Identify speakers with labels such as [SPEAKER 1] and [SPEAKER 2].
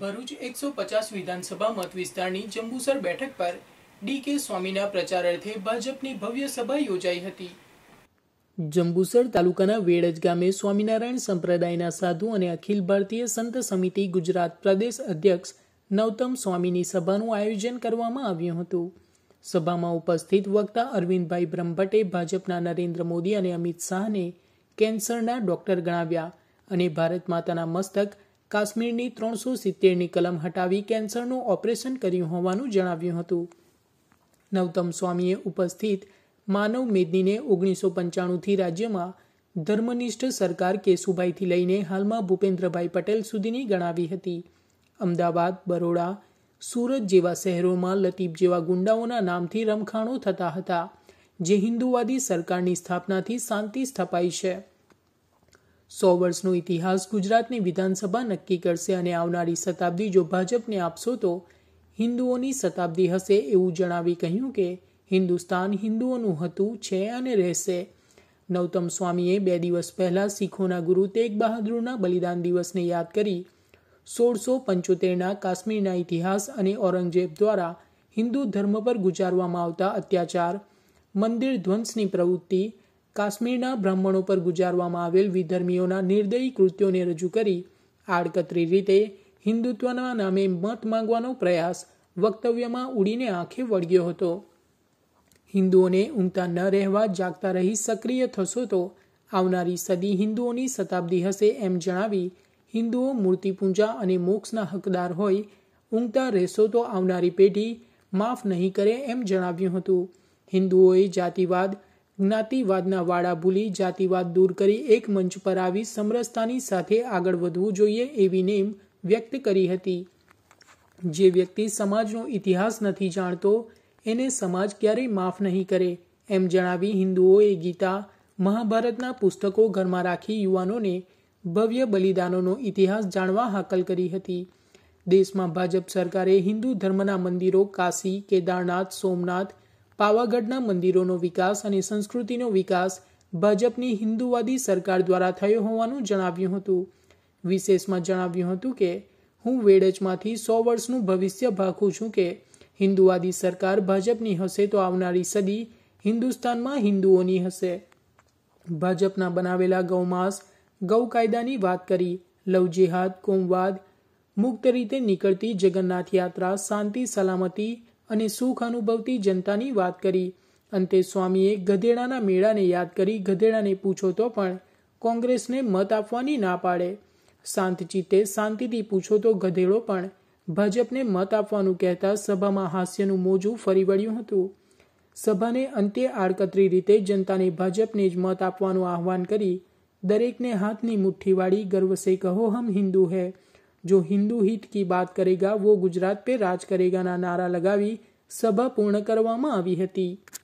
[SPEAKER 1] ભરૂચ એકસો પચાસ વિધાનસભા મત વિસ્તારની જંબુસર બેઠક પર ડી કે સ્વામીના પ્રચાર અર્થે ભાજપની ભવ્ય સભા યોજાઈ હતી જંબુસર તાલુકાના વેડજ ગામે સ્વામિનારાયણ સંપ્રદાયના સાધુ અને અખિલ ભારતીય સંત સમિતિ ગુજરાત પ્રદેશ અધ્યક્ષ નવતમ સ્વામીની સભાનું આયોજન કરવામાં આવ્યું હતું સભામાં ઉપસ્થિત વક્તા અરવિંદભાઈ બ્રહ્મભટ્ટે ભાજપના નરેન્દ્ર મોદી અને અમિત શાહને કેન્સરના ડોક્ટર ગણાવ્યા અને ભારત માતાના મસ્તક કાશ્મીરની ત્રણસો સિત્તેરની કલમ હટાવી કેન્સરનું ઓપરેશન કર્યું હોવાનું જણાવ્યું હતું નવતમ સ્વામીએ ઉપસ્થિત માનવ મેદનીને ઓગણીસો પંચાણુંથી રાજ્યમાં ધર્મનિષ્ઠ સરકાર કેશુભાઈથી લઈને હાલમાં ભૂપેન્દ્રભાઈ પટેલ સુધીની ગણાવી હતી અમદાવાદ બરોડા સુરત જેવા શહેરોમાં લતીફ જેવા ગુંડાઓના નામથી રમખાણો થતા હતા જે હિન્દુવાદી સરકારની સ્થાપનાથી શાંતિ સ્થપાઈ છે સો વર્ષનો ઇતિહાસ ગુજરાતની વિધાનસભા નક્કી કરશે અને આવનારી શતાબ્દી જો ભાજપને આપશો તો હિન્દુઓની શતાબ્દી હશે એવું જણાવી કહ્યું કે હિન્દુસ્તાન હિન્દુઓનું હતું છે અને રહેશે નવતમ સ્વામીએ બે દિવસ પહેલાં શીખોના ગુરુ તેગ બહાદુરના બલિદાન દિવસને યાદ કરી સોળસો પંચોતેરના કાશ્મીરના ઇતિહાસ અને ઔરંગઝેબ દ્વારા હિન્દુ ધર્મ પર ગુજારવામાં આવતા અત્યાચાર મંદિર ધ્વંસની પ્રવૃત્તિ કાશ્મીરના બ્રાહ્મણો પર ગુજારવામાં આવેલ વિધર્મીઓના નિર્દયી કૃત્યોને રજૂ કરી આડકતરી રીતે હિન્દુત્વના નામે મત માંગવાનો પ્રયાસ વક્તવ્યમાં ઉડીને આંખે વળગ્યો હતો હિન્દુઓને ઊંઘતા ન રહેવા જાગતા રહી સક્રિય થશો તો આવનારી સદી હિન્દુઓની શતાબ્દી હશે એમ જણાવી હિન્દુઓ મૂર્તિપૂજા અને મોક્ષના હકદાર હોય ઊંઘતા રહેશો તો આવનારી પેઢી માફ નહીં કરે એમ જણાવ્યું હતું હિન્દુઓએ જાતિવાદ જ્ઞાતિવાદના વાડા ભૂલી જાતિવાદ દૂર કરી એક મંચ પર આવી સમરસતાની સાથે આગળ વધવું જોઈએ એવી નેમ વ્યક્ત કરી હતી જે વ્યક્તિ સમાજનો ઇતિહાસ નથી જાણતો એને સમાજ ક્યારેય માફ નહીં કરે એમ જણાવી હિન્દુઓએ ગીતા મહાભારતના પુસ્તકો ઘરમાં રાખી યુવાનોને ભવ્ય બલિદાનોનો ઇતિહાસ જાણવા હાકલ કરી હતી દેશમાં ભાજપ સરકારે હિન્દુ ધર્મના મંદિરો કાશી કેદારનાથ સોમનાથ પાવાગઢના મંદિરોનો વિકાસ અને સંસ્કૃતિનો વિકાસ ભાજપની હિન્દુવાદી સરકાર દ્વારા થયો હોવાનું જણાવ્યું હતું વિશેષમાં જણાવ્યું હતું કે હું વેડજમાંથી સો વર્ષનું ભવિષ્ય ભાખું છું કે હિન્દુવાદી સરકાર ભાજપની હશે તો આવનારી સદી હિન્દુસ્તાનમાં હિન્દુઓની હશે ભાજપના બનાવેલા ગૌમાંસ ગૌ કાયદાની વાત કરી લવ જિહાદ કોમવાદ મુક્ત રીતે નીકળતી જગન્નાથ યાત્રા શાંતિ સલામતી અને સુખ અનુભવતી જનતાની વાત કરી અંતે સ્વામીએ ગધેડાના મેળાને યાદ કરી ગધેડાને પૂછો તો પણ કોંગ્રેસને મત આપવાની ના પાડે શાંતચિત્તે શાંતિથી પૂછો તો ગધેડો પણ ભાજપને મત આપવાનું કહેતા સભામાં હાસ્યનું મોજું ફરી વળ્યું હતું સભાને અંતે આડકતરી રીતે જનતાને ભાજપને જ મત આપવાનું આહવાન કરી દરેકને હાથની મુઠ્ઠીવાળી વાળી ગર્વ સે કહો હમ હિન્દુ હૈ જો હિન્દુ હિત કી बात કરેગા વો ગુજરાત પે રાજ કરેગાના નારા લગાવી સભા પૂર્ણ કરવામાં આવી હતી